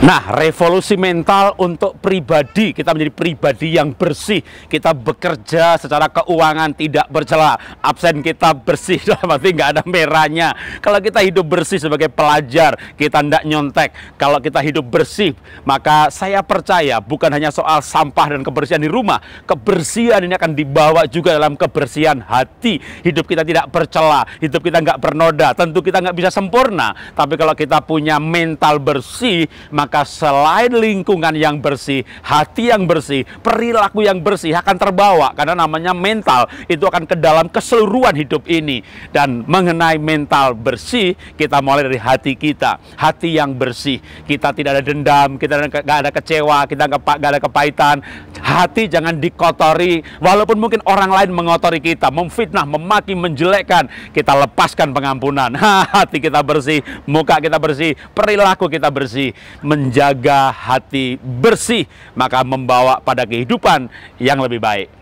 Nah, revolusi mental untuk pribadi, kita menjadi pribadi yang bersih, kita bekerja secara keuangan tidak bercela, absen kita bersih, pasti nggak ada merahnya. Kalau kita hidup bersih sebagai pelajar, kita tidak nyontek. Kalau kita hidup bersih, maka saya percaya bukan hanya soal sampah dan kebersihan di rumah, kebersihan ini akan dibawa juga dalam kebersihan hati. Hidup kita tidak bercela, hidup kita nggak bernoda. Tentu kita nggak bisa sempurna, tapi kalau kita punya mental bersih, maka maka selain lingkungan yang bersih, hati yang bersih, perilaku yang bersih akan terbawa karena namanya mental itu akan ke dalam keseluruhan hidup ini. Dan mengenai mental bersih, kita mulai dari hati kita, hati yang bersih. Kita tidak ada dendam, kita nggak ada kecewa, kita nggak ada kepahitan. Hati jangan dikotori, walaupun mungkin orang lain mengotori kita, memfitnah, memaki, menjelekkan, kita lepaskan pengampunan. Hati kita bersih, muka kita bersih, perilaku kita bersih menjaga hati bersih maka membawa pada kehidupan yang lebih baik.